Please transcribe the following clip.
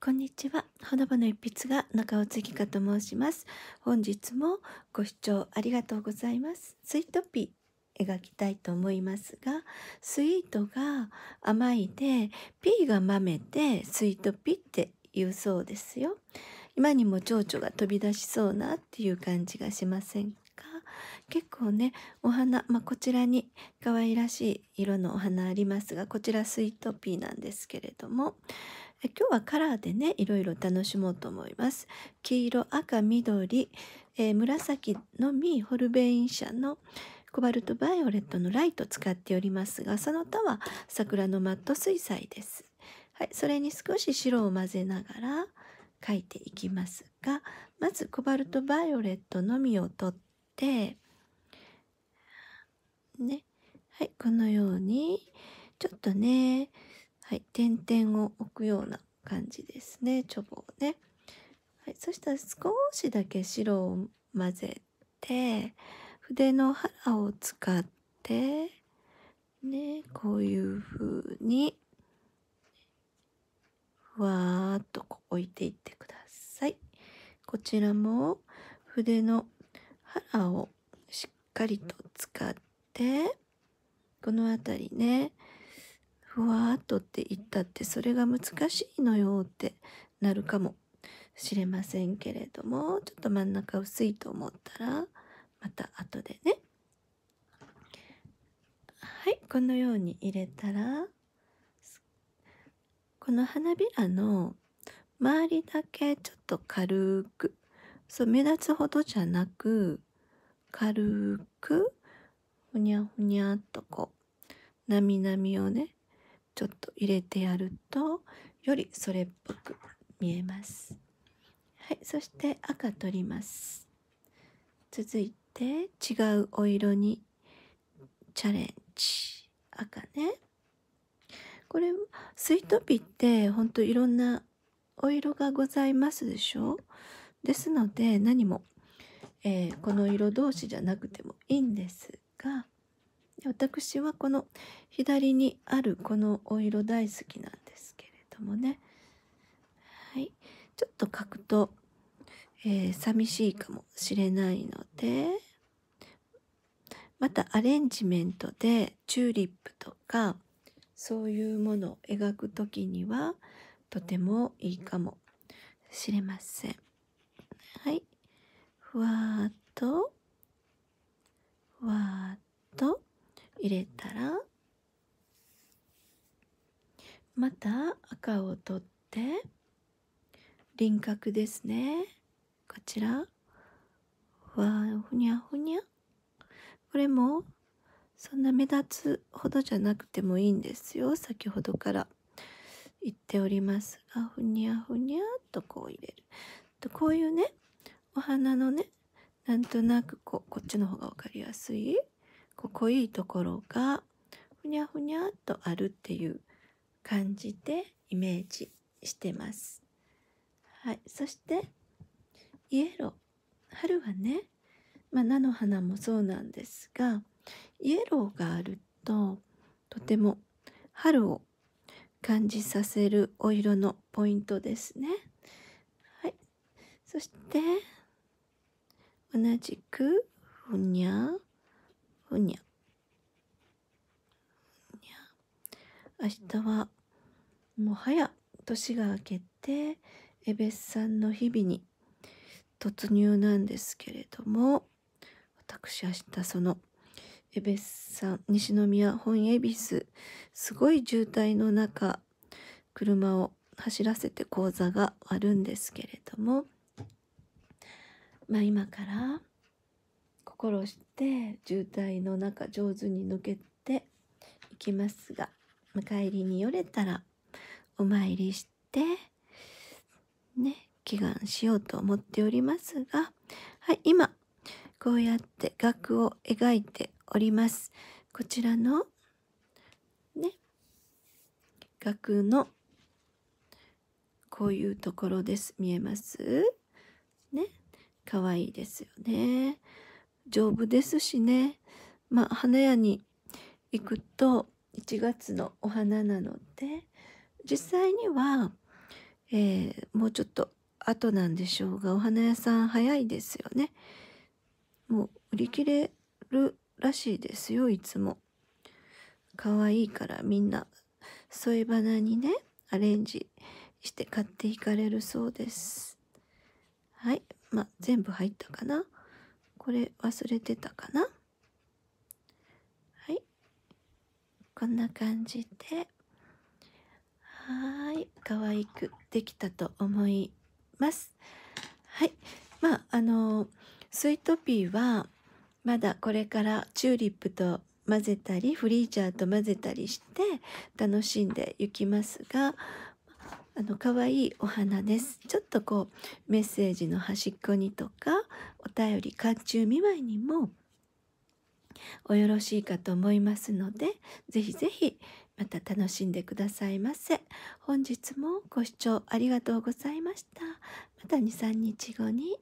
こんにちは。ほのぼの一筆が中尾次香と申します。本日もご視聴ありがとうございます。スイートピー描きたいと思いますが、スイートが甘いで、ピーが豆でスイートピーって言うそうですよ。今にも蝶々が飛び出しそうなっていう感じがしませんか結構ねお花、まあ、こちらに可愛らしい色のお花ありますがこちらスイートピーなんですけれども今日はカラーでねいろいろ楽しもうと思います黄色赤緑、えー、紫のみホルベイン社のコバルトバイオレットのライト使っておりますがその他は桜のマット水彩ですはい、それに少し白を混ぜながら描いていきますがまずコバルトバイオレットのみを取ってねはいこのようにちょっとねはい、点々を置くような感じですね、チョボをね。はい、そしたら少しだけ白を混ぜて、筆の腹を使って、ね、こういう風に、ふわーっとこう置いていってください。こちらも筆の腹をしっかりと使って、この辺りね、ふわっとって言ったってそれが難しいのよってなるかもしれませんけれどもちょっと真ん中薄いと思ったらまた後でねはいこのように入れたらこの花びらの周りだけちょっと軽くそう目立つほどじゃなく軽くふにゃふにゃっとこうなみなみをねちょっと入れてやるとよりそれっぽく見えますはいそして赤取ります続いて違うお色にチャレンジ赤ねこれスイートピーってほんといろんなお色がございますでしょですので何も、えー、この色同士じゃなくてもいいんですが私はこの左にあるこのお色大好きなんですけれどもね。はい。ちょっと書くと、えー、寂しいかもしれないので、またアレンジメントでチューリップとか、そういうものを描く時には、とてもいいかもしれません。はい。ふわーっと。入れたらまた赤を取って輪郭ですねこちらわふにゃふにゃこれもそんな目立つほどじゃなくてもいいんですよ先ほどから言っておりますがふにゃふにゃっとこう入れるとこういうねお花のねなんとなくこうこっちの方が分かりやすいここいいところがふにゃふにゃっとあるっていう感じでイメージしてます。はい、そしてイエロー春はね、まあ、菜の花もそうなんですがイエローがあるととても春を感じさせるお色のポイントですね。はい、そして同じくふにゃふにゃ。ふにゃ。明日は、もはや、年が明けて、えべっさんの日々に突入なんですけれども、私明日その、えべっさん、西宮本恵比寿、すごい渋滞の中、車を走らせて講座があるんですけれども、まあ今から心して渋滞の中上手に抜けていきますが帰りによれたらお参りしてね祈願しようと思っておりますが、はい、今こうやって額を描いております。こちらのね額のこういうところです。見えますね。可愛いですよね。丈夫ですしね、まあ、花屋に行くと1月のお花なので実際には、えー、もうちょっと後なんでしょうがお花屋さん早いですよね。もう売り切れるらしいですよいつも。可愛いからみんな添え花にねアレンジして買っていかれるそうです。はいまあ全部入ったかな。これ忘れてたかなはいこんな感じではーい可愛くできたと思いますはいまああのスイートピーはまだこれからチューリップと混ぜたりフリージャーと混ぜたりして楽しんでいきますがあの可愛いお花ですちょっとこうメッセージの端っこにとかお便り寒中見舞いにもおよろしいかと思いますのでぜひぜひまた楽しんでくださいませ本日もご視聴ありがとうございましたまた23日後に